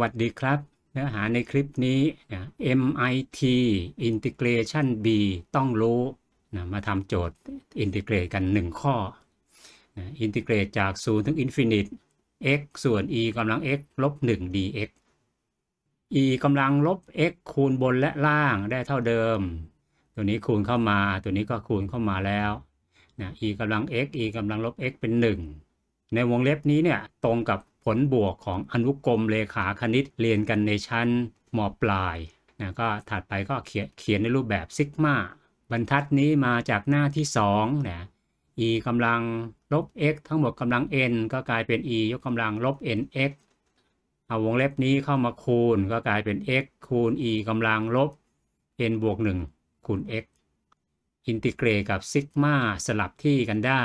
วัสดีครับเนื้อหาในคลิปนี้นะ MIT Integration B ต้องรู้นะมาทำโจทย์อินทิเกรตกัน 1 ข้อนะอินทิเกรตจาก 0 ถึงอินฟินิต x ส่วน e กำลัง x ลบ 1 dx e กำลังลบ x คูณบนและล่างได้เท่าเดิม ตัวนี้คูณเข้ามาตัวนี้ก็คูณเข้ามาแล้วนะ e กำลัง x e กำลัง ลบ x เป็น 1 ในวงเล็บนี้เนี่ยตรงกับผลบวกของอนุกรมเลขาคณิตเรียนกันในชั้นมปลายนะก็ถัดไปก็เขียนเขียนในรูปแบบซิกมาบรรทัดนี้มาจากหน้าที่สองนะ e กำลังลบ x ทั้งหมดกำลัง n ก็กลายเป็น e ยกกำลังลบ nx เอาวงเล็บนี้เข้ามาคูณก็กลายเป็น x คูณ e กำลังลบ n บวก1คูณ x อินทิเกรตกับซิกมาสลับที่กันได้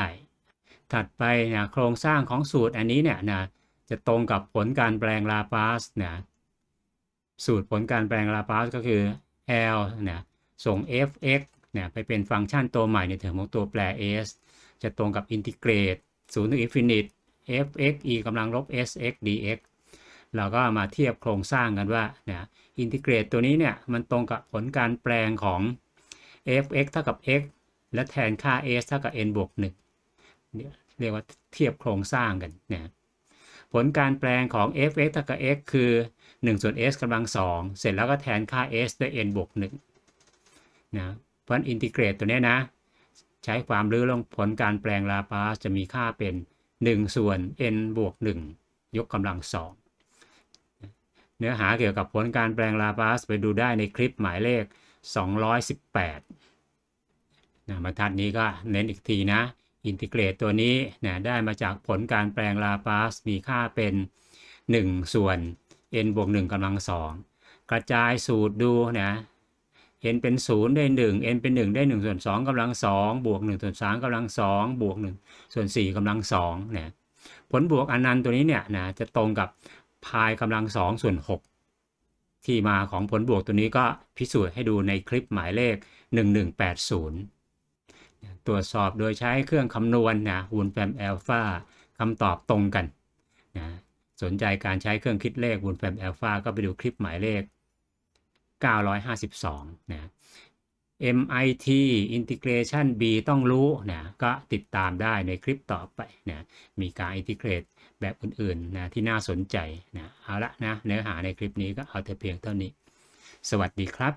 ถัดไปนะโครงสร้างของสูตรอันนี้เนี่ยนะจะตรงกับผลการแปลงลาปาสเนี่ยสูตรผลการแปลงลาปาสก็คือ L เนี่ยส่ง f(x) เนี่ยไปเป็นฟังก์ชันตัวใหม่ในเทอมของตัวแปร s จะตรงกับอินทิเกรต0ถึงอินฟินิต f(x) e กำลังลบ s(x) dx เราก็มาเทียบโครงสร้างกันว่าเนี่ยอินทิเกรตตัวนี้เนี่ยมันตรงกับผลการแปลงของ f(x) เท่ากับ x และแทนค่า s เท่ากับ n บวก1 เรียกว่าเทียบโครงสร้างกันเนี่ยผลการแปลงของ f(x) เท่ากับ x คือ 1 ส่วน s กำลังสองเสร็จแล้วก็แทนค่า s ด้วย n บวก1นะเพราะอินทิเกรตตัวนี้นะ ใช้ความรื้อลงผลการแปลงลาปาสจะมีค่าเป็น 1 ส่วน n บวก 1 ยกกำลังสองเนื้อหาเกี่ยวกับผลการแปลงลาปาสไปดูได้ในคลิปหมายเลข 218 นะบรรทัดนี้ก็เน้นอีกทีนะอินทิเกรตตัวนี้นะได้มาจากผลการแปลงลาปาสมีค่าเป็น 1 ส่วน n บวก 1กำลังสองกระจายสูตรดูนะ n เป็น 0 ได้ 1 n เป็น 1 ได้ 1 ส่วน 2กำลังสองบวก 1 ส่วน 3กำลังสองบวก 1 ส่วน 4กำลังสองนะผลบวกอนันต์ตัวนี้เนี่ยนะจะตรงกับพายกำลังสองส่วน 6 ที่มาของผลบวกตัวนี้ก็พิสูจน์ให้ดูในคลิปหมายเลข 1180ตรวจสอบโดยใช้เครื่องคำนวณนนะวูลแฟมแอลฟาคำตอบตรงกันนะสนใจการใช้เครื่องคิดเลขวูลแฟมแอลฟาก็ไปดูคลิปหมายเลข 952นะ MIT Integration B ต้องรู้นะก็ติดตามได้ในคลิปต่อไปนะมีการอินทิเกรตแบบอื่นๆนะที่น่าสนใจนะเอาละนะเนื้อหาในคลิปนี้ก็เอาแต่เพียงเท่านี้ สวัสดีครับ